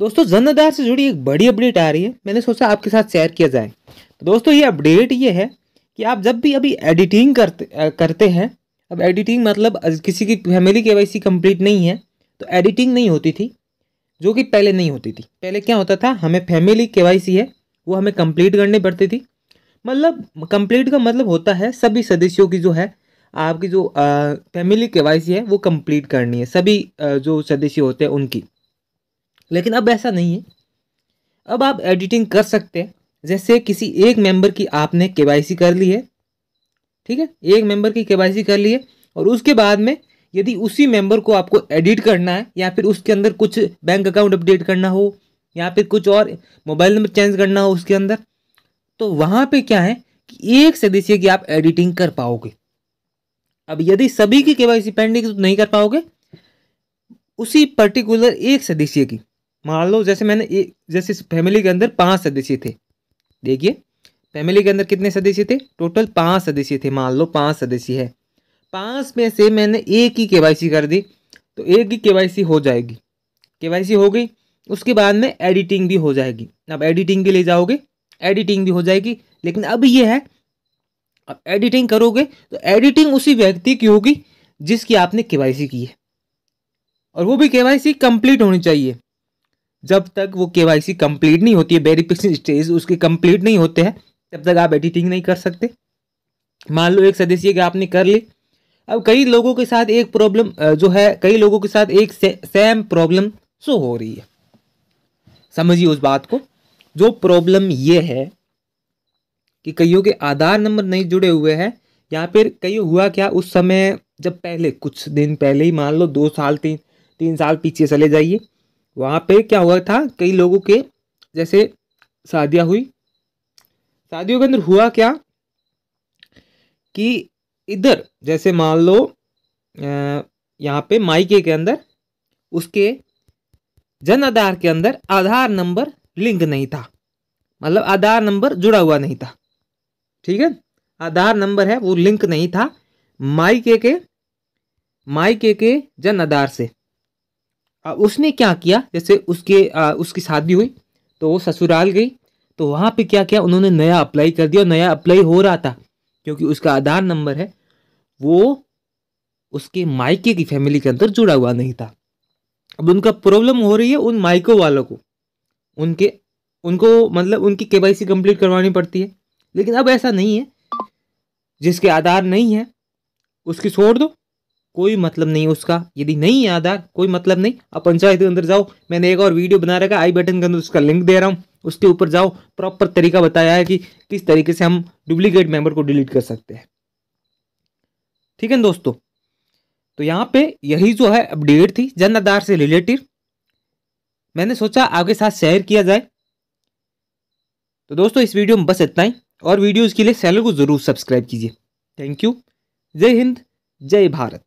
दोस्तों जन्नदार से जुड़ी एक बड़ी अपडेट आ रही है मैंने सोचा आपके साथ शेयर किया जाए तो दोस्तों ये अपडेट ये है कि आप जब भी अभी एडिटिंग करते करते हैं अब एडिटिंग मतलब किसी की फैमिली के वाई कंप्लीट नहीं है तो एडिटिंग नहीं होती थी जो कि पहले नहीं होती थी पहले क्या होता था हमें फैमिली के वाई है वो हमें कंप्लीट करनी पड़ती थी मतलब कंप्लीट का मतलब होता है सभी सदस्यों की जो है आपकी जो फैमिली के वाई है वो कंप्लीट करनी है सभी जो सदस्य होते हैं उनकी लेकिन अब ऐसा नहीं है अब आप एडिटिंग कर सकते हैं जैसे किसी एक मेंबर की आपने के कर ली है ठीक है एक मेंबर की के कर ली है और उसके बाद में यदि उसी मेंबर को आपको एडिट करना है या फिर उसके अंदर कुछ बैंक अकाउंट अपडेट करना हो या फिर कुछ और मोबाइल नंबर चेंज करना हो उसके अंदर तो वहाँ पे क्या है कि एक सदस्य की आप एडिटिंग कर पाओगे अब यदि सभी की के पेंडिंग तो नहीं कर पाओगे उसी पर्टिकुलर एक सदस्य की मान लो जैसे मैंने ए, जैसे इस फैमिली के अंदर पाँच सदस्य थे देखिए फैमिली के अंदर कितने सदस्य थे टोटल पाँच सदस्य थे मान लो पाँच सदस्य है पाँच में से मैंने एक ही के कर दी तो एक ही के हो जाएगी के हो गई उसके बाद में एडिटिंग भी हो जाएगी अब एडिटिंग के लिए जाओगे एडिटिंग भी हो जाएगी लेकिन अब ये है अब एडिटिंग करोगे तो एडिटिंग उसी व्यक्ति की होगी जिसकी आपने के की है और वो भी के कंप्लीट होनी चाहिए जब तक वो के वाई सी कंप्लीट नहीं होती है वेरिफिकेशन स्टेज उसके कंप्लीट नहीं होते हैं तब तक आप एडिटिंग नहीं कर सकते मान लो एक सदस्य की आपने कर ली अब कई लोगों के साथ एक प्रॉब्लम जो है कई लोगों के साथ एक से, सेम प्रॉब्लम शो हो रही है समझिए उस बात को जो प्रॉब्लम ये है कि कईयों के आधार नंबर नहीं जुड़े हुए हैं या फिर कई हुआ क्या उस समय जब पहले कुछ दिन पहले ही मान लो दो साल तीन तीन साल पीछे चले जाइए वहाँ पे क्या हुआ था कई लोगों के जैसे शादियाँ हुई शादियों के अंदर हुआ क्या कि इधर जैसे मान लो यहाँ पे माइके के अंदर उसके जन आधार के अंदर आधार नंबर लिंक नहीं था मतलब आधार नंबर जुड़ा हुआ नहीं था ठीक है आधार नंबर है वो लिंक नहीं था माइके के माइके के जन आधार से उसने क्या किया जैसे उसके आ, उसकी शादी हुई तो वो ससुराल गई तो वहाँ पे क्या किया उन्होंने नया अप्लाई कर दिया और नया अप्लाई हो रहा था क्योंकि उसका आधार नंबर है वो उसके मायके की फैमिली के अंदर जुड़ा हुआ नहीं था अब उनका प्रॉब्लम हो रही है उन मायकों वालों को उनके उनको मतलब उनकी के वाई कंप्लीट करवानी पड़ती है लेकिन अब ऐसा नहीं है जिसके आधार नहीं है उसकी छोड़ दो कोई मतलब नहीं उसका यदि नहीं है आधार कोई मतलब नहीं आप पंचायत के अंदर जाओ मैंने एक और वीडियो बना रखा आई बटन के अंदर उसका लिंक दे रहा हूँ उसके ऊपर जाओ प्रॉपर तरीका बताया है कि किस तरीके से हम डुप्लीकेट मेंबर को डिलीट कर सकते हैं ठीक है दोस्तों तो यहाँ पे यही जो है अपडेट थी जन आधार से रिलेटेड मैंने सोचा आपके साथ शेयर किया जाए तो दोस्तों इस वीडियो में बस इतना ही और वीडियोज़ के लिए चैनल को ज़रूर सब्सक्राइब कीजिए थैंक यू जय हिंद जय भारत